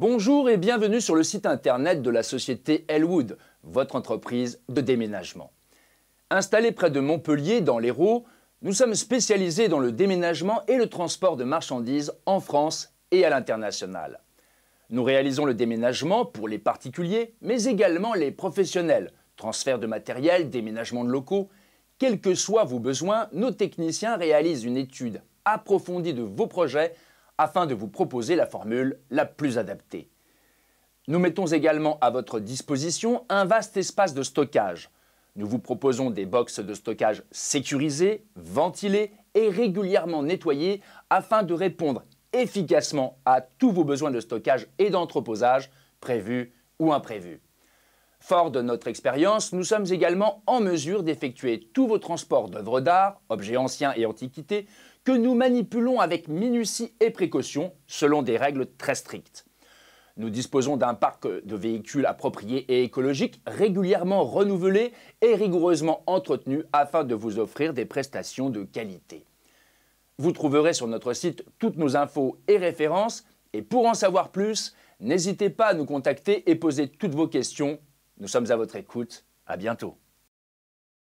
Bonjour et bienvenue sur le site internet de la société Elwood, votre entreprise de déménagement. Installée près de Montpellier, dans l'Hérault, nous sommes spécialisés dans le déménagement et le transport de marchandises en France et à l'international. Nous réalisons le déménagement pour les particuliers, mais également les professionnels, transfert de matériel, déménagement de locaux. Quels que soient vos besoins, nos techniciens réalisent une étude approfondie de vos projets afin de vous proposer la formule la plus adaptée. Nous mettons également à votre disposition un vaste espace de stockage. Nous vous proposons des boxes de stockage sécurisées, ventilées et régulièrement nettoyées afin de répondre efficacement à tous vos besoins de stockage et d'entreposage, prévus ou imprévus. Fort de notre expérience, nous sommes également en mesure d'effectuer tous vos transports d'œuvres d'art, objets anciens et antiquités, que nous manipulons avec minutie et précaution, selon des règles très strictes. Nous disposons d'un parc de véhicules appropriés et écologiques, régulièrement renouvelés et rigoureusement entretenus afin de vous offrir des prestations de qualité. Vous trouverez sur notre site toutes nos infos et références, et pour en savoir plus, n'hésitez pas à nous contacter et poser toutes vos questions nous sommes à votre écoute. À bientôt.